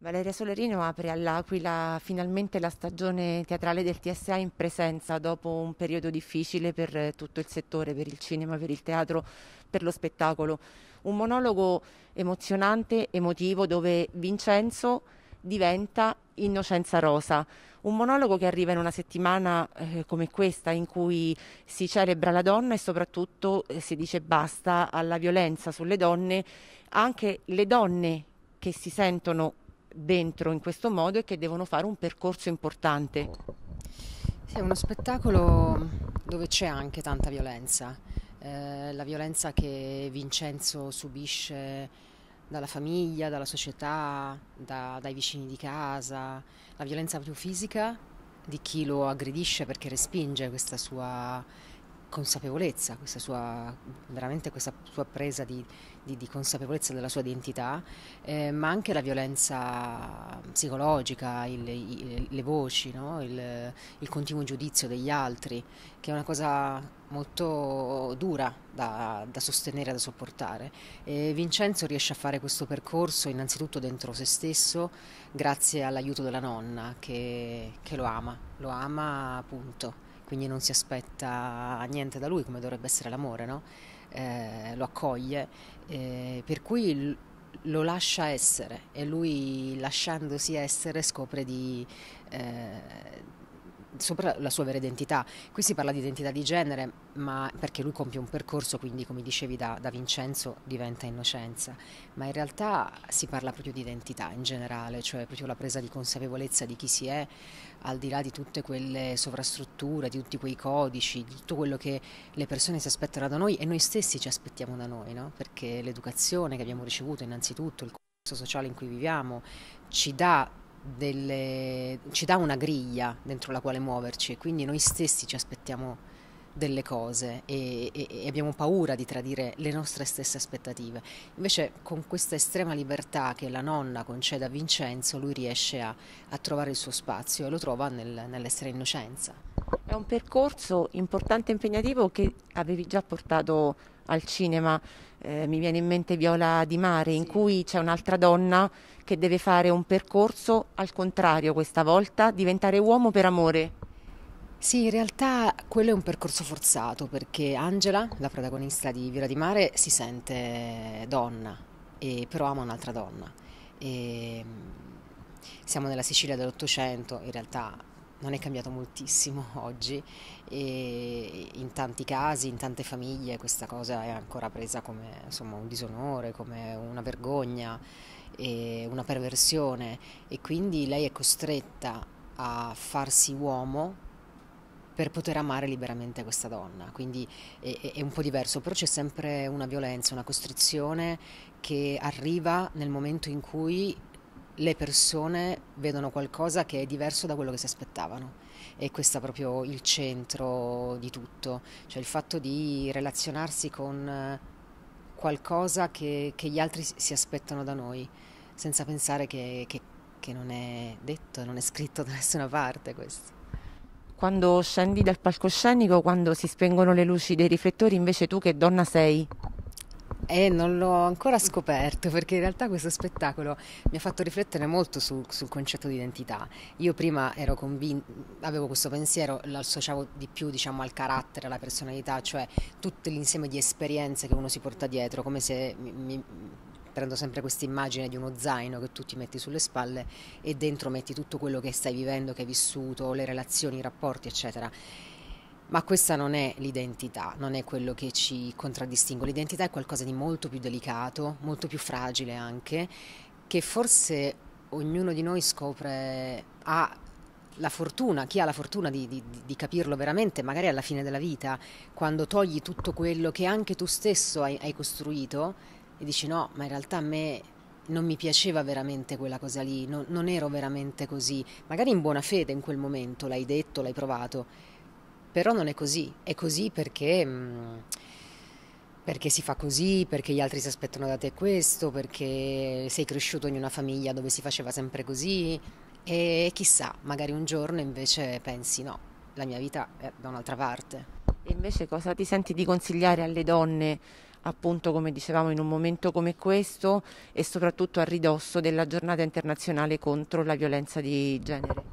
Valeria Solerino apre all'Aquila finalmente la stagione teatrale del TSA in presenza dopo un periodo difficile per tutto il settore, per il cinema, per il teatro, per lo spettacolo. Un monologo emozionante, emotivo, dove Vincenzo diventa Innocenza Rosa, un monologo che arriva in una settimana eh, come questa in cui si celebra la donna e soprattutto eh, si dice basta alla violenza sulle donne, anche le donne che si sentono dentro in questo modo e che devono fare un percorso importante. Sì, è uno spettacolo dove c'è anche tanta violenza, eh, la violenza che Vincenzo subisce dalla famiglia, dalla società, da, dai vicini di casa, la violenza più fisica di chi lo aggredisce perché respinge questa sua consapevolezza, questa sua, veramente questa sua presa di, di, di consapevolezza della sua identità, eh, ma anche la violenza psicologica, il, il, le voci, no? il, il continuo giudizio degli altri, che è una cosa molto dura da, da, sostenere, da sopportare. E Vincenzo riesce a fare questo percorso innanzitutto dentro se stesso grazie all'aiuto della nonna che, che lo ama, lo ama appunto, quindi non si aspetta niente da lui come dovrebbe essere l'amore, no? eh, lo accoglie, eh, per cui lo lascia essere e lui lasciandosi essere scopre di... Eh, sopra la sua vera identità. Qui si parla di identità di genere, ma perché lui compie un percorso, quindi come dicevi da, da Vincenzo diventa innocenza, ma in realtà si parla proprio di identità in generale, cioè proprio la presa di consapevolezza di chi si è, al di là di tutte quelle sovrastrutture, di tutti quei codici, di tutto quello che le persone si aspettano da noi e noi stessi ci aspettiamo da noi, no? perché l'educazione che abbiamo ricevuto innanzitutto, il contesto sociale in cui viviamo, ci dà delle, ci dà una griglia dentro la quale muoverci, quindi noi stessi ci aspettiamo delle cose e, e, e, abbiamo paura di tradire le nostre stesse aspettative. Invece con questa estrema libertà che la nonna concede a Vincenzo, lui riesce a, a trovare il suo spazio e lo trova nel, nell'essere innocenza. È un percorso importante e impegnativo che avevi già portato al cinema, eh, mi viene in mente Viola Di Mare, in sì. cui c'è un'altra donna che deve fare un percorso al contrario questa volta, diventare uomo per amore. Sì, in realtà quello è un percorso forzato perché Angela, la protagonista di Viola Di Mare, si sente donna, e, però ama un'altra donna. E, ehm, siamo nella Sicilia dell'Ottocento, in realtà non è cambiato moltissimo oggi e in tanti casi, in tante famiglie questa cosa è ancora presa come insomma, un disonore, come una vergogna, una perversione e quindi lei è costretta a farsi uomo per poter amare liberamente questa donna, quindi è, è un po' diverso, però c'è sempre una violenza, una costrizione che arriva nel momento in cui le persone vedono qualcosa che è diverso da quello che si aspettavano e questo è proprio il centro di tutto, cioè il fatto di relazionarsi con eh, qualcosa che, che gli altri si aspettano da noi, senza pensare che, che, che non è detto, non è scritto da nessuna parte questo. Quando scendi dal palcoscenico, quando si spengono le luci dei riflettori, invece tu che donna sei? E eh, non l'ho ancora scoperto perché in realtà questo spettacolo mi ha fatto riflettere molto su, sul concetto di identità. Io prima ero convinta, avevo questo pensiero, lo associavo di più diciamo, al carattere, alla personalità, cioè tutto l'insieme di esperienze che uno si porta dietro, come se mi, mi prendo sempre questa immagine di uno zaino che tu ti metti sulle spalle e dentro metti tutto quello che stai vivendo, che hai vissuto, le relazioni, i rapporti, eccetera. Ma questa non è l'identità, non è quello che ci contraddistingue. L'identità è qualcosa di molto più delicato, molto più fragile anche, che forse ognuno di noi scopre, ha la fortuna, chi ha la fortuna di, di, di, capirlo veramente, magari alla fine della vita, quando togli tutto quello che anche tu stesso hai, hai costruito e dici no, ma in realtà a me non mi piaceva veramente quella cosa lì, non, non ero veramente così, magari in buona fede in quel momento l'hai detto, l'hai provato però non è così, è così perché, mm, perché si fa così, perché gli altri si aspettano da te questo, perché sei cresciuto in una famiglia dove si faceva sempre così e chissà, magari un giorno invece pensi no, la mia vita è da un'altra parte. E invece cosa ti senti di consigliare alle donne? appunto come dicevamo in un momento come questo e soprattutto a ridosso della giornata internazionale contro la violenza di genere.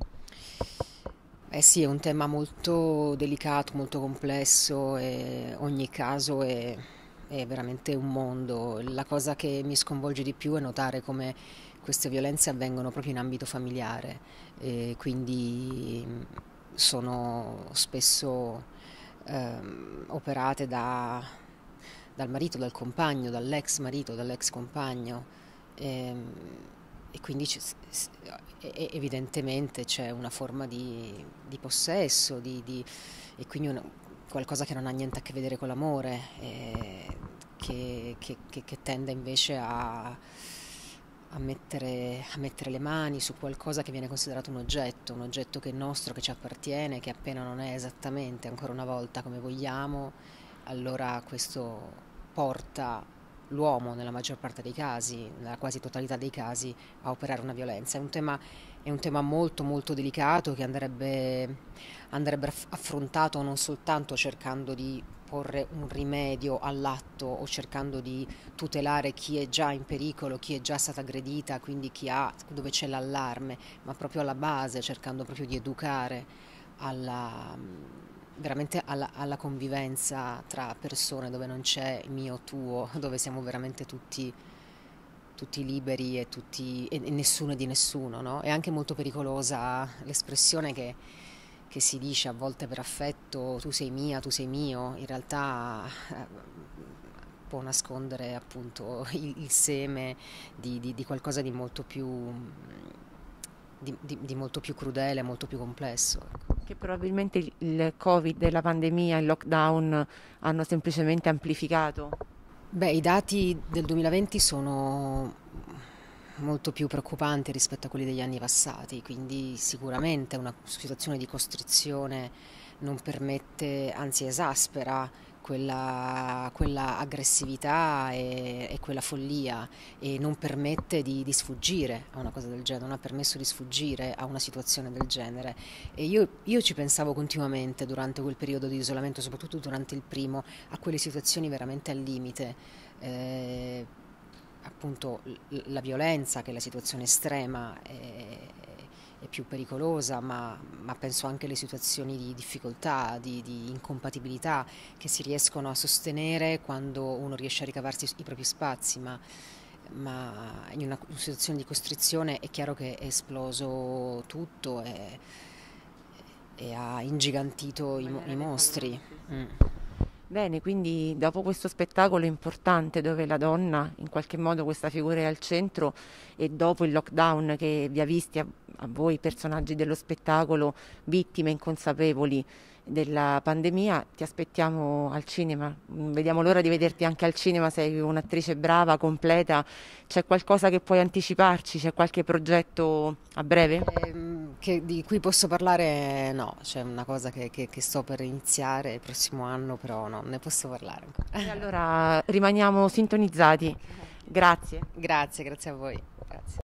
Eh sì, è un tema molto delicato, molto complesso e ogni caso è, è veramente un mondo. La cosa che mi sconvolge di più è notare come queste violenze avvengono proprio in ambito familiare, e quindi mm, sono spesso eh, operate da, dal marito, dal compagno, dall'ex marito, dall'ex compagno. E, ehm, e quindi evidentemente c'è una forma di, di possesso di, di, e quindi una, qualcosa che non ha niente a che vedere con l'amore, eh, che, che, che, che, tende invece a, a, mettere, a, mettere, le mani su qualcosa che viene considerato un oggetto, un oggetto che è nostro, che ci appartiene, che appena non è esattamente ancora una volta come vogliamo, allora questo porta l'uomo nella maggior parte dei casi, nella quasi totalità dei casi, a operare una violenza. È un tema, è un tema molto molto delicato che andrebbe, andrebbe affrontato non soltanto cercando di porre un rimedio all'atto o cercando di tutelare chi è già in pericolo, chi è già stata aggredita, quindi chi ha, dove c'è l'allarme, ma proprio alla base, cercando proprio di educare alla veramente alla, alla, convivenza tra persone dove non c'è mio tuo, dove siamo veramente tutti, tutti liberi e, tutti, e, e nessuno è di nessuno. No? È anche molto pericolosa l'espressione che, che, si dice a volte per affetto tu sei mia, tu sei mio, in realtà eh, può nascondere appunto il, il seme di, di, di qualcosa di molto più di, di, di molto più crudele, molto più complesso. Ecco. Che probabilmente il, il Covid, la pandemia, il lockdown hanno semplicemente amplificato? Beh, i dati del 2020 sono molto più preoccupanti rispetto a quelli degli anni passati, quindi sicuramente una situazione di costrizione non permette, anzi esaspera quella, quella aggressività e, e, quella follia e non permette di, di, sfuggire a una cosa del genere, non ha permesso di sfuggire a una situazione del genere. E io, io ci pensavo continuamente durante quel periodo di isolamento, soprattutto durante il primo, a quelle situazioni veramente al limite. Eh, appunto la violenza che è la situazione estrema eh, è più pericolosa, ma, ma penso anche alle situazioni di difficoltà, di, di, incompatibilità che si riescono a sostenere quando uno riesce a ricavarsi i propri spazi, ma, ma in una situazione di costrizione è chiaro che è esploso tutto e, e ha ingigantito i, i mostri. Mm. Bene, quindi dopo questo spettacolo importante dove la donna, in qualche modo questa figura è al centro e dopo il lockdown che vi ha visti a voi personaggi dello spettacolo, vittime inconsapevoli della pandemia, ti aspettiamo al cinema, mm, vediamo l'ora di vederti anche al cinema, sei un'attrice brava, completa, c'è qualcosa che puoi anticiparci, c'è qualche progetto a breve? Ehm, che, di cui posso parlare no, c'è una cosa che, che, che, sto per iniziare il prossimo anno, però no, ne posso parlare ancora. E allora rimaniamo sintonizzati, grazie. Grazie, grazie a voi. Grazie.